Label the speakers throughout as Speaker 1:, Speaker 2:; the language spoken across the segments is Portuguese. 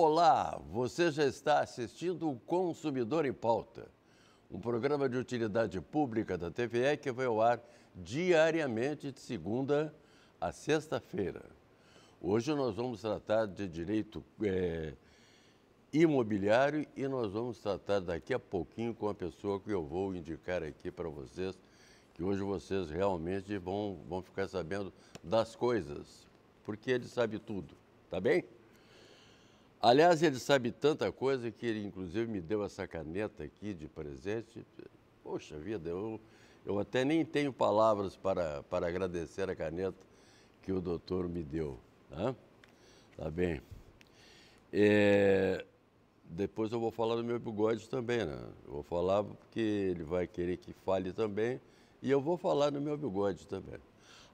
Speaker 1: Olá, você já está assistindo o Consumidor em Pauta, um programa de utilidade pública da TVE que vai ao ar diariamente de segunda a sexta-feira. Hoje nós vamos tratar de direito é, imobiliário e nós vamos tratar daqui a pouquinho com a pessoa que eu vou indicar aqui para vocês, que hoje vocês realmente vão, vão ficar sabendo das coisas, porque ele sabe tudo, tá bem? Aliás, ele sabe tanta coisa que ele, inclusive, me deu essa caneta aqui de presente. Poxa vida, eu, eu até nem tenho palavras para, para agradecer a caneta que o doutor me deu. Né? Tá bem. É, depois eu vou falar do meu bigode também, né? Eu vou falar porque ele vai querer que fale também. E eu vou falar do meu bigode também.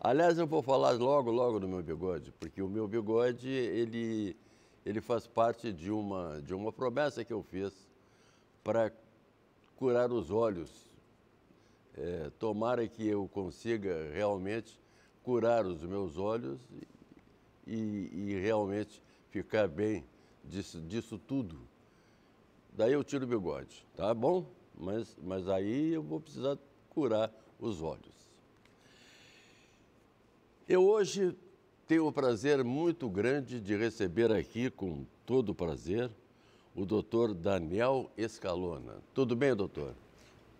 Speaker 1: Aliás, eu vou falar logo, logo do meu bigode, porque o meu bigode, ele ele faz parte de uma, de uma promessa que eu fiz para curar os olhos. É, tomara que eu consiga realmente curar os meus olhos e, e realmente ficar bem disso, disso tudo. Daí eu tiro o bigode, tá bom? Mas, mas aí eu vou precisar curar os olhos. Eu hoje tenho o prazer muito grande de receber aqui, com todo prazer, o doutor Daniel Escalona. Tudo bem, doutor?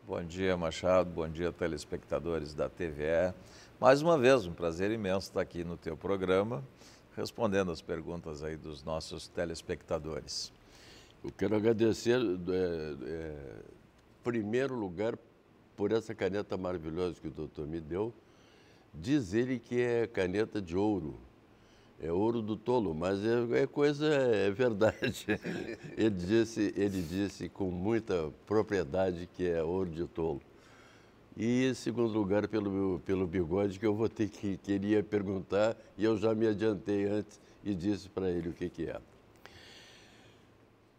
Speaker 1: Bom dia, Machado. Bom dia, telespectadores da TVE.
Speaker 2: Mais uma vez, um prazer imenso estar aqui no teu programa, respondendo as
Speaker 1: perguntas aí dos nossos telespectadores. Eu quero agradecer, é, é, primeiro lugar, por essa caneta maravilhosa que o doutor me deu Diz ele que é caneta de ouro, é ouro do tolo, mas é, é coisa, é verdade. ele, disse, ele disse com muita propriedade que é ouro de tolo. E em segundo lugar, pelo, pelo bigode, que eu vou ter que queria perguntar, e eu já me adiantei antes e disse para ele o que, que é.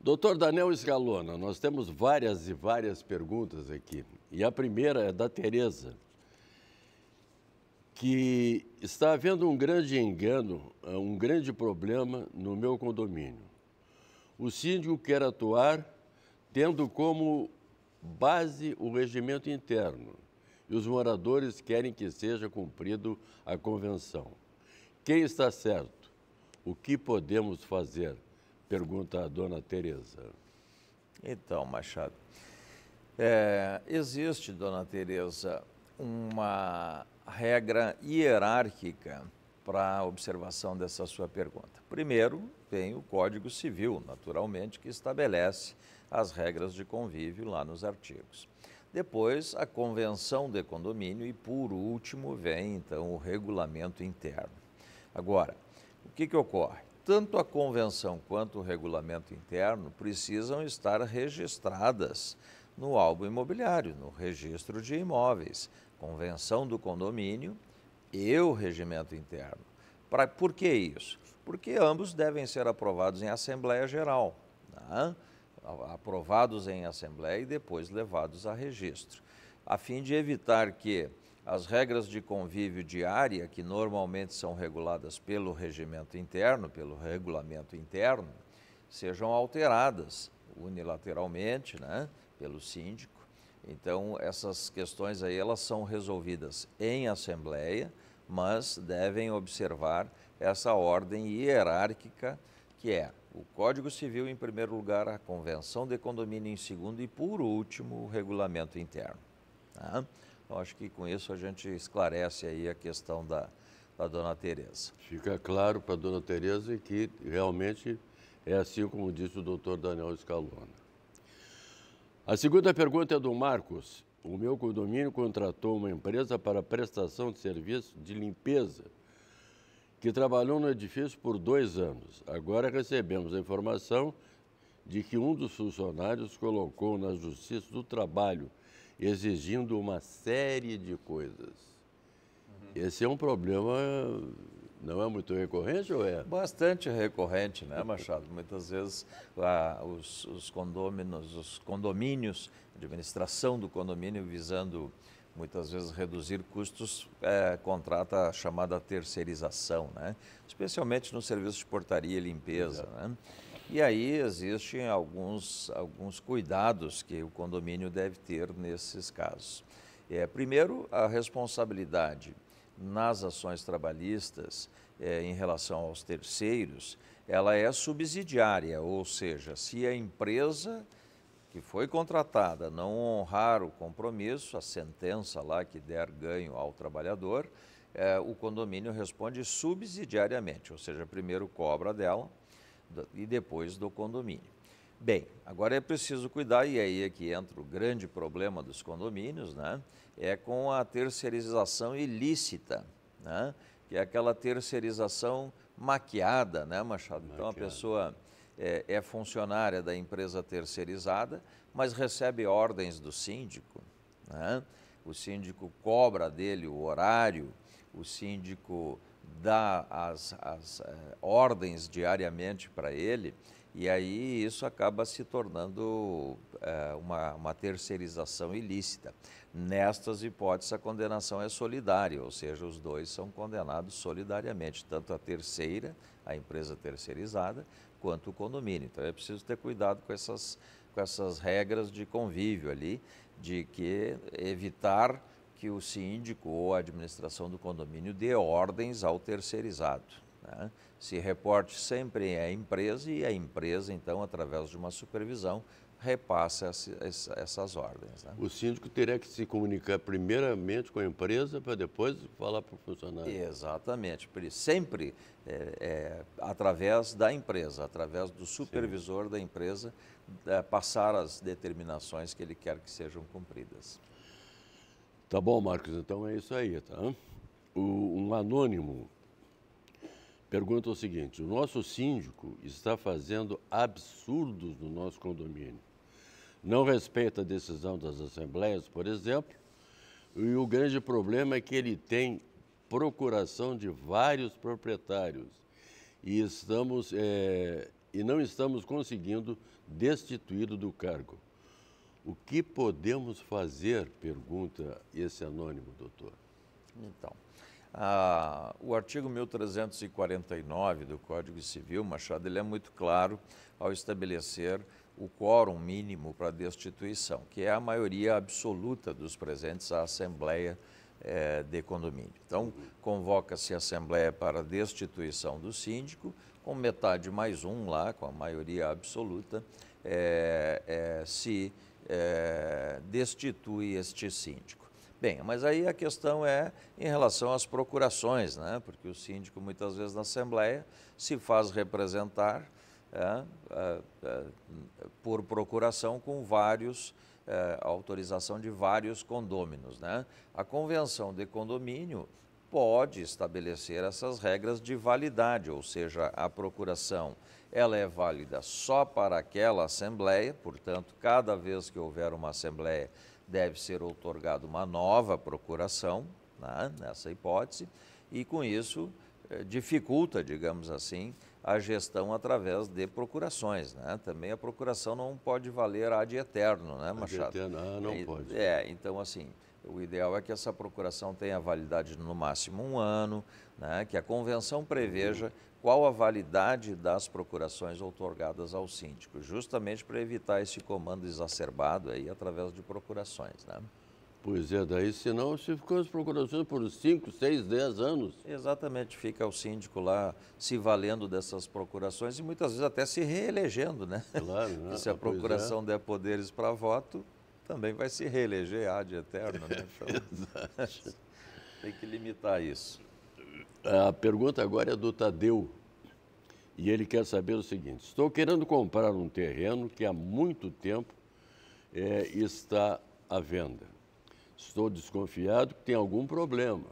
Speaker 1: Doutor Daniel Escalona, nós temos várias e várias perguntas aqui. E a primeira é da Tereza que está havendo um grande engano, eh, um grande problema no meu condomínio. O síndico quer atuar tendo como base o regimento interno e os moradores querem que seja cumprido a convenção. Quem está certo? O que podemos fazer? Pergunta a dona Tereza. Então, Machado,
Speaker 2: é, existe, dona Tereza, uma regra hierárquica para a observação dessa sua pergunta. Primeiro, tem o Código Civil, naturalmente, que estabelece as regras de convívio lá nos artigos. Depois, a Convenção de Condomínio e, por último, vem então o regulamento interno. Agora, o que, que ocorre? Tanto a convenção quanto o regulamento interno precisam estar registradas no álbum imobiliário, no registro de imóveis, convenção do condomínio e o regimento interno. Pra, por que isso? Porque ambos devem ser aprovados em Assembleia Geral, né? aprovados em Assembleia e depois levados a registro, a fim de evitar que as regras de convívio diária, que normalmente são reguladas pelo regimento interno, pelo regulamento interno, sejam alteradas unilateralmente, né? pelo síndico. Então, essas questões aí, elas são resolvidas em assembleia, mas devem observar essa ordem hierárquica que é o Código Civil em primeiro lugar, a Convenção de Condomínio em segundo e, por último, o Regulamento Interno. Tá? Então, acho que com isso a gente
Speaker 1: esclarece aí a questão da, da Dona Tereza. Fica claro para a Dona Tereza que realmente é assim como disse o doutor Daniel Scalona. A segunda pergunta é do Marcos. O meu condomínio contratou uma empresa para prestação de serviço de limpeza, que trabalhou no edifício por dois anos. Agora recebemos a informação de que um dos funcionários colocou na Justiça do Trabalho, exigindo uma série de coisas. Uhum. Esse é um problema não é muito recorrente ou é? Bastante
Speaker 2: recorrente, né, Machado? Muitas vezes os, os condôminos, os condomínios, administração do condomínio visando muitas vezes reduzir custos, é, contrata a chamada terceirização, né? especialmente no serviço de portaria e limpeza. Né? E aí existem alguns, alguns cuidados que o condomínio deve ter nesses casos. É, primeiro, a responsabilidade nas ações trabalhistas é, em relação aos terceiros, ela é subsidiária, ou seja, se a empresa que foi contratada não honrar o compromisso, a sentença lá que der ganho ao trabalhador, é, o condomínio responde subsidiariamente, ou seja, primeiro cobra dela e depois do condomínio. Bem, agora é preciso cuidar, e aí é que entra o grande problema dos condomínios, né? É com a terceirização ilícita, né? Que é aquela terceirização maquiada, né, Machado? Maquiada. Então a pessoa é, é funcionária da empresa terceirizada, mas recebe ordens do síndico, né? O síndico cobra dele o horário, o síndico dá as, as eh, ordens diariamente para ele e aí isso acaba se tornando é, uma, uma terceirização ilícita. Nestas hipóteses, a condenação é solidária, ou seja, os dois são condenados solidariamente, tanto a terceira, a empresa terceirizada, quanto o condomínio. Então é preciso ter cuidado com essas, com essas regras de convívio ali, de que evitar que o síndico ou a administração do condomínio dê ordens ao terceirizado. Né? Se reporte sempre à é empresa e a empresa, então, através de uma supervisão, repassa
Speaker 1: essas ordens. Né? O síndico teria que se comunicar primeiramente com a empresa para depois falar para o funcionário. Exatamente, sempre é, é, através
Speaker 2: da empresa, através do supervisor Sim. da empresa, é, passar as determinações
Speaker 1: que ele quer que sejam cumpridas. Tá bom, Marcos, então é isso aí, tá? O, um anônimo pergunta o seguinte: o nosso síndico está fazendo absurdos no nosso condomínio. Não respeita a decisão das assembleias, por exemplo, e o grande problema é que ele tem procuração de vários proprietários e estamos é, e não estamos conseguindo destituí-lo do cargo. O que podemos fazer? Pergunta esse anônimo, doutor. Então, ah, o artigo 1349 do Código Civil,
Speaker 2: Machado, ele é muito claro ao estabelecer o quórum mínimo para destituição, que é a maioria absoluta dos presentes à Assembleia eh, de Condomínio. Então, convoca-se a Assembleia para destituição do síndico, com metade mais um lá, com a maioria absoluta, eh, eh, se destitui este síndico. Bem, mas aí a questão é em relação às procurações, né? porque o síndico muitas vezes na Assembleia se faz representar é, é, é por procuração com vários, é, autorização de vários condôminos. Né? A convenção de condomínio pode estabelecer essas regras de validade, ou seja, a procuração ela é válida só para aquela Assembleia, portanto, cada vez que houver uma Assembleia deve ser outorgada uma nova procuração, né, nessa hipótese, e com isso eh, dificulta, digamos assim, a gestão através de procurações. Né? Também a procuração não pode valer ad eterno, né, Machado? Ad eterno, ah, não é, pode. É, então assim, o ideal é que essa procuração tenha validade no máximo um ano, né, que a convenção preveja qual a validade das procurações outorgadas ao síndico, justamente para evitar esse comando exacerbado aí através de procurações, né?
Speaker 1: Pois é, daí senão se ficou as procurações
Speaker 2: por 5, 6, 10 anos. Exatamente, fica o síndico lá se valendo dessas procurações e muitas vezes até se reelegendo, né? Claro, né? se a é. procuração é. der poderes para voto, também vai se reeleger ad eterno, né? Então, tem que
Speaker 1: limitar isso. A pergunta agora é do Tadeu. E ele quer saber o seguinte: estou querendo comprar um terreno que há muito tempo é, está à venda. Estou desconfiado que tem algum problema.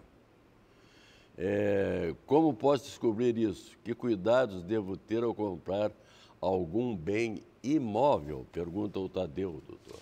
Speaker 1: É, como posso descobrir isso? Que cuidados devo ter ao comprar algum bem imóvel? Pergunta o Tadeu, doutor.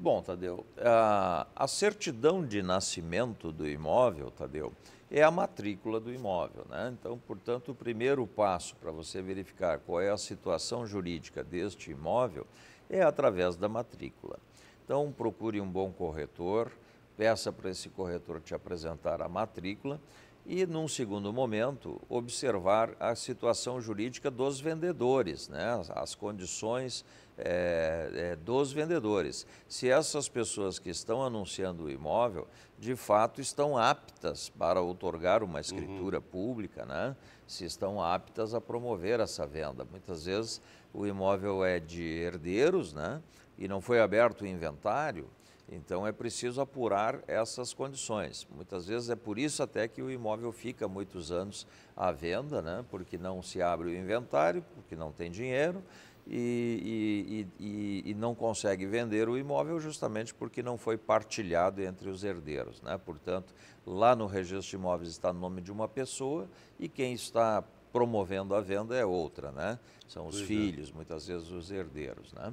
Speaker 1: Bom, Tadeu,
Speaker 2: ah, a, certidão de nascimento do imóvel, Tadeu, é a matrícula do imóvel, né? Então, portanto, o primeiro passo para você verificar qual é a situação jurídica deste imóvel é através da matrícula. Então, procure um bom corretor, peça para esse corretor te apresentar a matrícula e, num segundo momento, observar a situação jurídica dos vendedores, né? as condições é, é, dos vendedores. Se essas pessoas que estão anunciando o imóvel, de fato, estão aptas para outorgar uma uhum. escritura uhum. pública, né? se estão aptas a promover essa venda. Muitas vezes o imóvel é de herdeiros né? e não foi aberto o inventário, então é preciso apurar essas condições. Muitas vezes é por isso até que o imóvel fica muitos anos à venda, né? porque não se abre o inventário, porque não tem dinheiro e, e, e, e, não consegue vender o imóvel justamente porque não foi partilhado entre os herdeiros. Né? Portanto, lá no registro de imóveis está o no nome de uma pessoa e quem está promovendo a venda é outra. Né? São os pois é. filhos, é. muitas vezes os herdeiros. Né?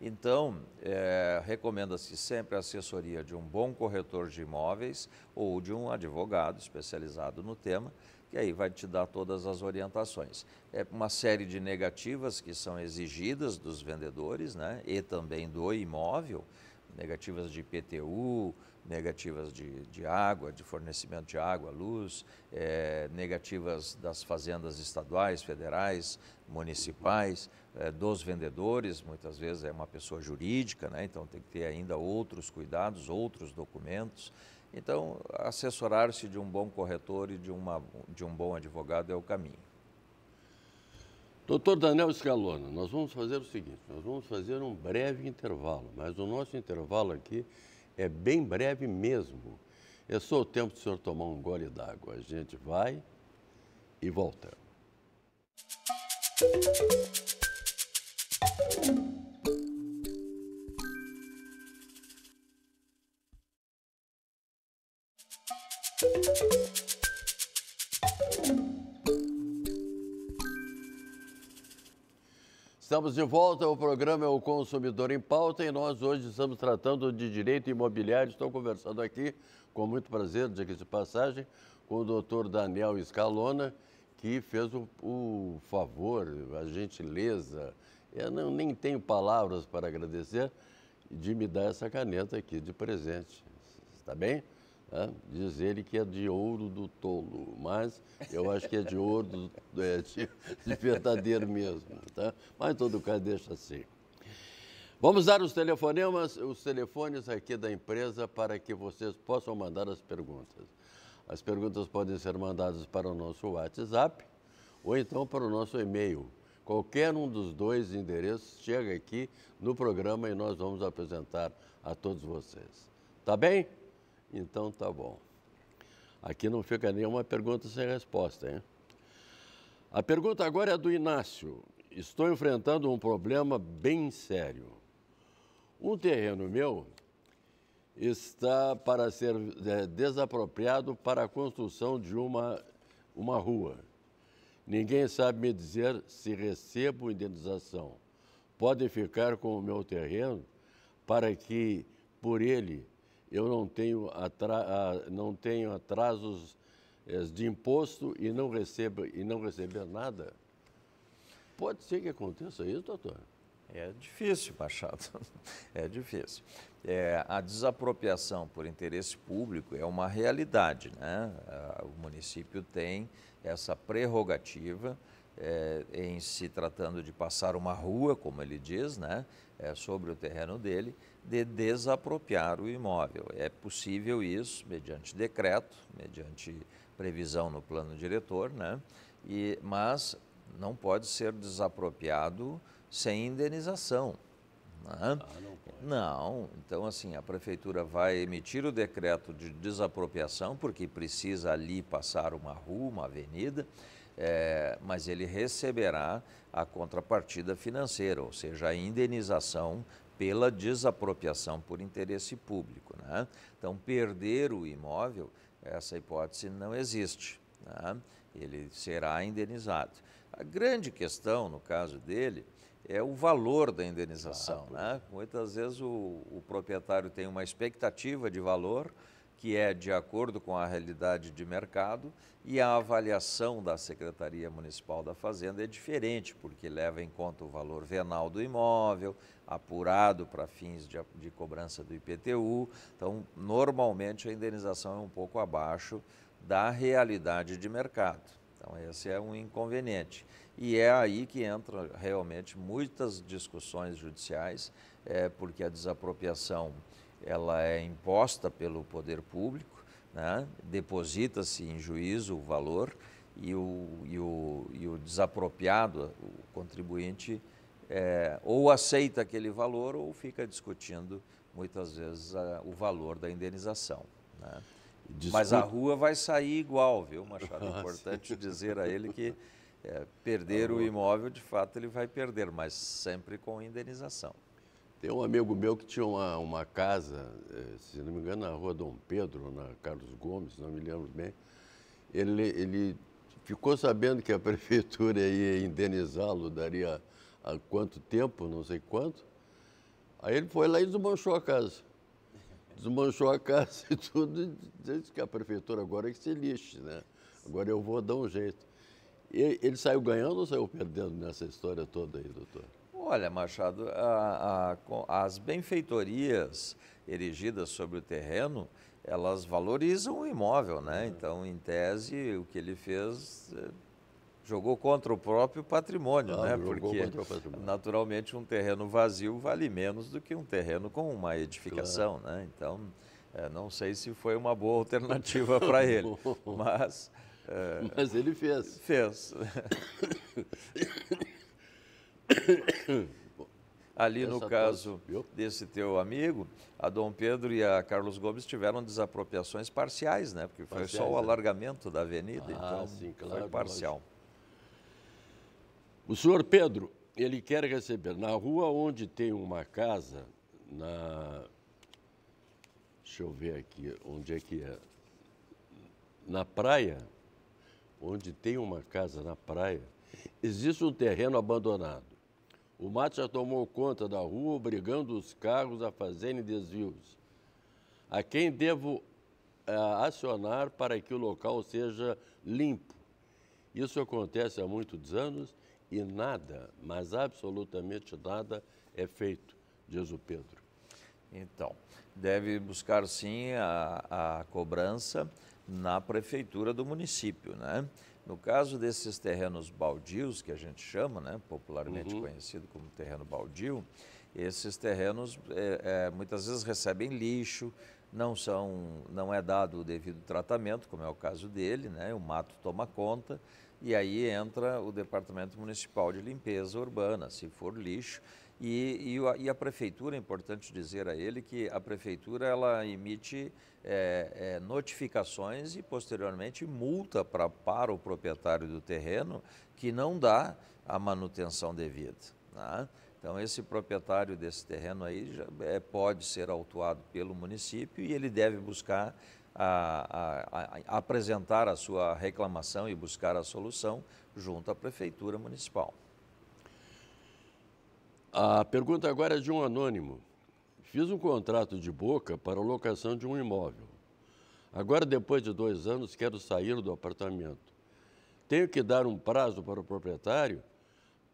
Speaker 2: Então, é, recomenda-se sempre a assessoria de um bom corretor de imóveis ou de um advogado especializado no tema que aí vai te dar todas as orientações. É uma série de negativas que são exigidas dos vendedores, né? E também do imóvel, negativas de IPTU, negativas de, de água, de fornecimento de água, luz, é, negativas das fazendas estaduais, federais, municipais, é, dos vendedores, muitas vezes é uma pessoa jurídica, né? então tem que ter ainda outros cuidados, outros documentos. Então, assessorar-se de
Speaker 1: um bom corretor e de, uma, de um bom advogado é o caminho. Doutor Daniel Scalona, nós vamos fazer o seguinte: nós vamos fazer um breve intervalo, mas o nosso intervalo aqui é bem breve mesmo. É só o tempo do senhor tomar um gole d'água. A gente vai e volta. Música Estamos de volta, o programa é o Consumidor em Pauta e nós hoje estamos tratando de direito imobiliário. Estou conversando aqui, com muito prazer, diga de passagem, com o doutor Daniel Scalona, que fez o, o favor, a gentileza, eu não, nem tenho palavras para agradecer, de me dar essa caneta aqui de presente. Está bem? Né? Diz ele que é de ouro do tolo, mas eu acho que é de ouro do, é, de, de, verdadeiro mesmo. Tá? Mas em todo caso, deixa assim. Vamos dar os telefonemas, os telefones aqui da empresa para que vocês possam mandar as perguntas. As perguntas podem ser mandadas para o nosso WhatsApp ou então para o nosso e-mail. Qualquer um dos dois endereços chega aqui no programa e nós vamos apresentar a todos vocês. Tá bem? Então tá bom. Aqui não fica nenhuma pergunta sem resposta, hein? A pergunta agora é do Inácio. Estou enfrentando um problema bem sério. Um terreno meu está para ser é, desapropriado para a construção de uma, uma rua. Ninguém sabe me dizer se recebo indenização. Podem ficar com o meu terreno para que, por ele, eu não tenho, atra, ah, não tenho atrasos eh, de imposto e não, recebo, e não receber nada. Pode ser que aconteça isso, doutor? É difícil, Machado. É difícil.
Speaker 2: É, a desapropriação por interesse público é uma realidade, né? Ah, o município tem essa prerrogativa é, em se tratando de passar uma rua, como ele diz, né? É, sobre o terreno dele, de desapropriar o imóvel. É possível isso mediante decreto, mediante previsão no plano diretor, né? E, mas não pode ser desapropriado sem indenização. Né? Ah, não, não, então assim, a prefeitura vai emitir o decreto de desapropriação, porque precisa ali passar uma rua, uma avenida, é, mas ele receberá a contrapartida financeira, ou seja, a indenização pela desapropriação por interesse público. Né? Então, perder o imóvel, essa hipótese não existe. Né? Ele será indenizado. A grande questão, no caso dele, é o valor da indenização. né? Muitas vezes o, o, proprietário tem uma expectativa de valor que é de acordo com a realidade de mercado e a avaliação da Secretaria Municipal da Fazenda é diferente, porque leva em conta o valor venal do imóvel, apurado para fins de, de, cobrança do IPTU. Então, normalmente a indenização é um pouco abaixo da realidade de mercado. Então, esse é um inconveniente. E é aí que entram realmente muitas discussões judiciais, é, porque a desapropriação ela é imposta pelo poder público, né? deposita-se em juízo o valor e o, e o, e o desapropriado, o contribuinte, é, ou aceita aquele valor ou fica discutindo muitas vezes a, o valor da indenização. Né? Mas a rua vai sair igual, viu, Machado? É importante dizer a ele que é, perder o imóvel, de fato, ele vai perder, mas sempre com indenização.
Speaker 1: Tem um amigo meu que tinha uma, uma casa, é, se não me engano, na rua Dom Pedro, na Carlos Gomes, não me lembro bem. Ele, ele ficou sabendo que a prefeitura ia indenizá-lo, daria há quanto tempo, não sei quanto. Aí ele foi lá e desmanchou a casa. Desmanchou a casa e tudo, disse que a prefeitura agora é que se lixe, né? Agora eu vou dar um jeito. E ele saiu ganhando ou saiu perdendo nessa história toda aí, doutor?
Speaker 2: Olha, Machado, a, a, as benfeitorias erigidas sobre o terreno, elas valorizam o imóvel, né? Uhum. Então, em tese, o que ele fez eh, jogou contra o próprio patrimônio, ah, né? Porque patrimônio. naturalmente um terreno vazio vale menos do que um terreno com uma edificação, claro. né? Então, é, não sei se foi uma boa alternativa para ele, mas é, mas ele fez. Fez. Ali Essa no caso desse teu amigo, a Dom Pedro e a Carlos Gomes tiveram desapropriações parciais, né? Porque foi parciais, só o é.
Speaker 1: alargamento da avenida, ah, então sim, claro, foi parcial. Lógico. O senhor Pedro, ele quer receber na rua onde tem uma casa, na. Deixa eu ver aqui, onde é que é? Na praia, onde tem uma casa na praia, existe um terreno abandonado. O mato já tomou conta da rua, obrigando os carros a fazerem desvios. A quem devo eh, acionar para que o local seja limpo? Isso acontece há muitos anos e nada, mas absolutamente nada é feito, diz o Pedro. Então, deve buscar sim a, a cobrança na
Speaker 2: prefeitura do município, né? No caso desses terrenos baldios, que a gente chama, né, popularmente uhum. conhecido como terreno baldio, esses terrenos é, é, muitas vezes recebem lixo, não são, não é dado o devido tratamento, como é o caso dele, né? O mato toma conta e aí entra o Departamento Municipal de Limpeza Urbana, se for lixo. E, e, e a prefeitura, é importante dizer a ele que a prefeitura ela emite é, é, notificações e posteriormente multa pra, para o proprietário do terreno que não dá a manutenção devida. Né? Então, esse proprietário desse terreno aí já, é, pode ser autuado pelo município e ele deve buscar a, a, a apresentar a sua reclamação e buscar a solução junto à Prefeitura Municipal.
Speaker 1: A pergunta agora é de um anônimo. Fiz um contrato de boca para a locação de um imóvel. Agora, depois de dois anos, quero sair do apartamento. Tenho que dar um prazo para o proprietário?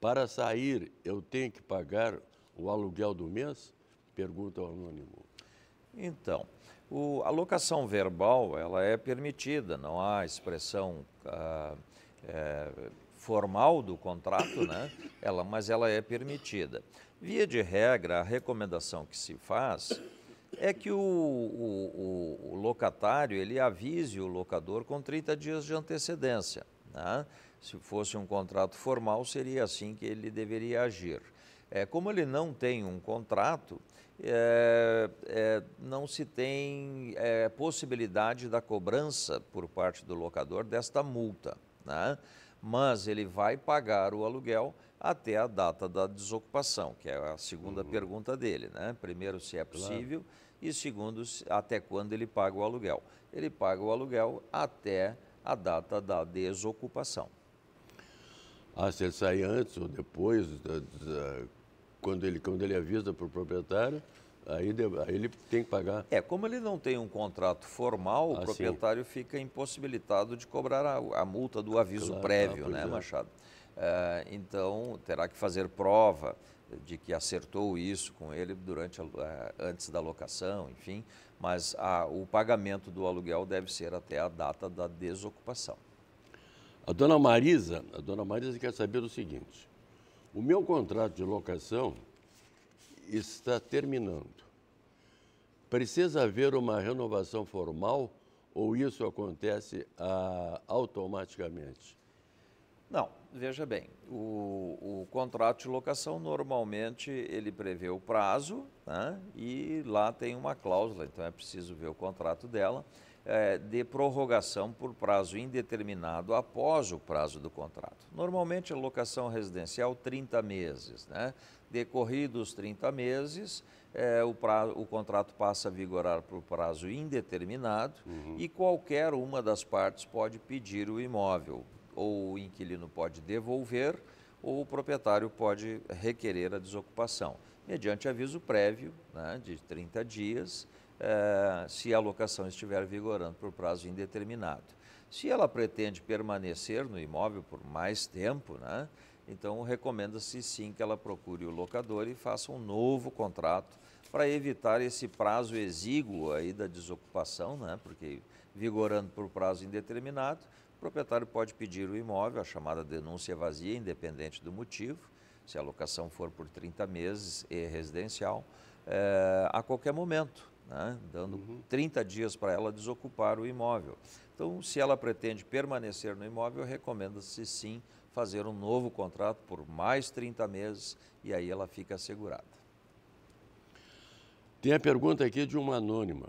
Speaker 1: Para sair, eu tenho que pagar o aluguel do mês? Pergunta o anônimo. Então, o, a locação verbal ela é permitida, não
Speaker 2: há expressão ah, é, formal do contrato, né? ela, mas ela é permitida. Via de regra, a recomendação que se faz é que o, o, o locatário ele avise o locador com 30 dias de antecedência. Né? Se fosse um contrato formal, seria assim que ele deveria agir. É, como ele não tem um contrato, é, é, não se tem é, possibilidade da cobrança por parte do locador desta multa. Né? Mas ele vai pagar o aluguel até a data da desocupação, que é a segunda uhum. pergunta dele. Né? Primeiro, se é possível, claro. e segundo, até quando ele paga o aluguel. Ele paga o aluguel até
Speaker 1: a data da desocupação. Ah, se ele sair antes ou depois, quando ele, quando ele avisa para o proprietário, aí, aí, ele tem que pagar. É, como ele não tem um contrato formal, ah, o proprietário sim. fica impossibilitado
Speaker 2: de cobrar a, a multa do aviso claro, prévio, ah, né, é. Machado? Eh, então, terá que fazer prova de que acertou isso com ele durante a, eh, antes da locação, enfim, mas a, o pagamento do aluguel deve ser até a data da
Speaker 1: desocupação. A dona Marisa, a dona Marisa quer saber o seguinte: o meu contrato de locação está terminando. Precisa haver uma renovação formal ou isso acontece ah, automaticamente?
Speaker 2: Não, veja bem, o, o, contrato de locação normalmente ele prevê o prazo né, e lá tem uma cláusula, então é preciso ver o contrato dela é, de prorrogação por prazo indeterminado após o prazo do contrato. Normalmente, a locação residencial, 30 meses. Né? Decorridos 30 meses, é, o, prazo, o, contrato passa a vigorar por prazo indeterminado uhum. e qualquer uma das partes pode pedir o imóvel. Ou o inquilino pode devolver, ou o proprietário pode requerer a desocupação, mediante aviso prévio né, de 30 dias eh, se a locação estiver vigorando por prazo indeterminado. Se ela pretende permanecer no imóvel por mais tempo, né, então recomenda-se sim que ela procure o locador e faça um novo contrato para evitar esse prazo exíguo aí da desocupação, né, porque vigorando por prazo indeterminado, o proprietário pode pedir o imóvel, a chamada denúncia vazia, independente do motivo, se a locação for por 30 meses e residencial, eh, a qualquer momento né? dando uhum. 30 dias para ela desocupar o imóvel. Então, se ela pretende permanecer no imóvel, recomenda-se sim fazer um novo contrato por mais 30 meses e aí ela fica assegurada.
Speaker 1: Tem a pergunta aqui de uma anônima.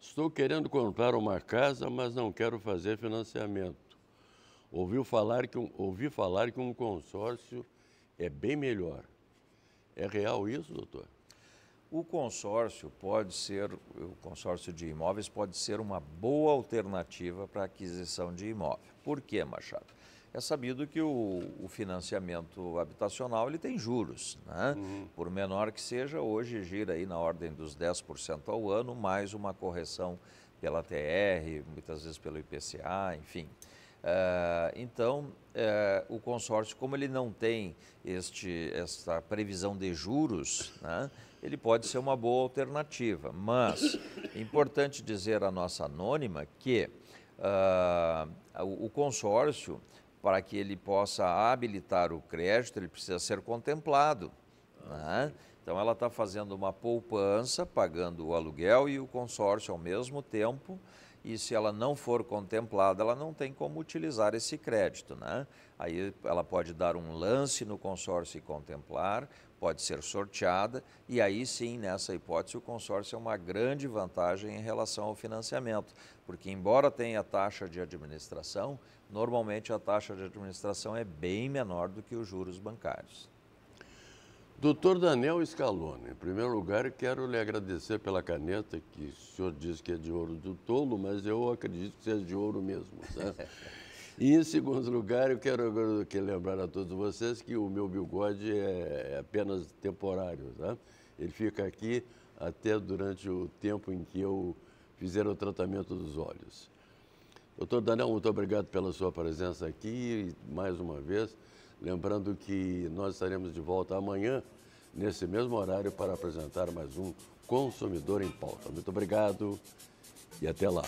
Speaker 1: Estou querendo comprar uma casa, mas não quero fazer financiamento. Ouviu falar que um, ouvi falar que um consórcio é bem melhor. É real isso, doutor?
Speaker 2: O consórcio pode ser, o consórcio de imóveis pode ser uma boa alternativa para a aquisição de imóvel. Por que Machado? É sabido que o, o financiamento habitacional ele tem juros, né? Uhum. Por menor que seja, hoje gira aí na ordem dos 10% ao ano, mais uma correção pela TR, muitas vezes pelo IPCA, enfim. Uh, então, uh, o consórcio, como ele não tem este, esta previsão de juros, né, ele pode ser uma boa alternativa. Mas é importante dizer à nossa anônima que uh, o consórcio, para que ele possa habilitar o crédito, ele precisa ser contemplado. Né? Então ela está fazendo uma poupança, pagando o aluguel e o consórcio ao mesmo tempo e se ela não for contemplada, ela não tem como utilizar esse crédito, né? Aí ela pode dar um lance no consórcio e contemplar, pode ser sorteada e aí sim, nessa hipótese, o consórcio é uma grande vantagem em relação ao financiamento, porque embora tenha taxa de administração, normalmente a taxa de administração é bem menor do que os juros
Speaker 1: bancários. Doutor Daniel Scalone, em primeiro lugar, quero lhe agradecer pela caneta, que o senhor diz que é de ouro do tolo, mas eu acredito que seja de ouro mesmo. certo? E em segundo lugar, eu quero que lembrar a todos vocês que o meu bigode é, é apenas temporário, tá? Ele fica aqui até durante o tempo em que eu fizer o tratamento dos olhos. Doutor Daniel, muito obrigado pela sua presença aqui, mais uma vez. Lembrando que nós estaremos de volta amanhã, nesse mesmo horário, para apresentar mais um Consumidor em Pauta. Muito obrigado e até lá.